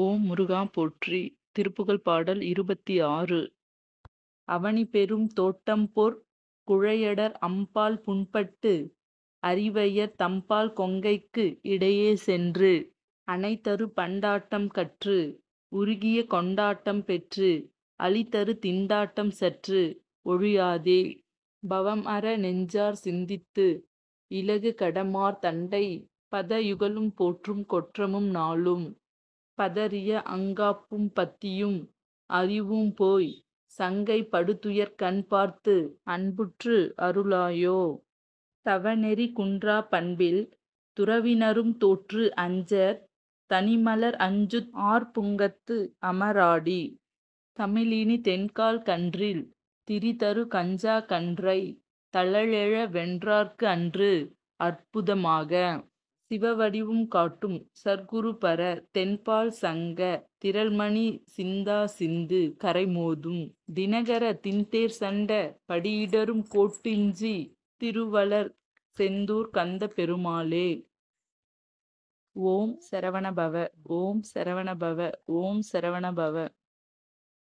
ஓம் முருகா போற்றி திருப்புகழ் பாடல் இருபத்தி ஆறு அவனி பெரும் தோட்டம் போர் குழையடர் அம்பால் புண்பட்டு அறிவையர் தம்பால் கொங்கைக்கு இடையே சென்று அனைத்தரு பண்டாட்டம் கற்று உருகிய கொண்டாட்டம் பெற்று அழித்தரு திண்டாட்டம் சற்று ஒழியாதே பவம் அற நெஞ்சார் சிந்தித்து இலகு கடமார் தண்டை பதயுகலும் போற்றும் கொற்றமும் நாளும் பதறிய அங்காப்பும் பத்தியும் அறிவும் போய் சங்கை படுத்துயர் கண் பார்த்து அன்புற்று அருளாயோ தவநெறி குன்றா பண்பில் துறவினரும் தோற்று அஞ்சர் தனிமலர் அஞ்சு ஆர்புங்கத்து அமராடி தமிழினி தென்கால் கன்றில் திரிதரு கஞ்சா கன்றை தளழெழ வென்றார்க்கு அன்று அற்புதமாக சிவவடிவும் காட்டும் சர்க்குரு பர தென்பால் சங்க திரள்மணி சிந்தா சிந்து கரைமோதும் தினகர தின்தேர் சண்ட படியிடரும் கோட்டிஞ்சி திருவளர் செந்தூர் கந்த பெருமாளே ஓம் சரவணபவ ஓம் சரவணபவ ஓம் சரவணபவ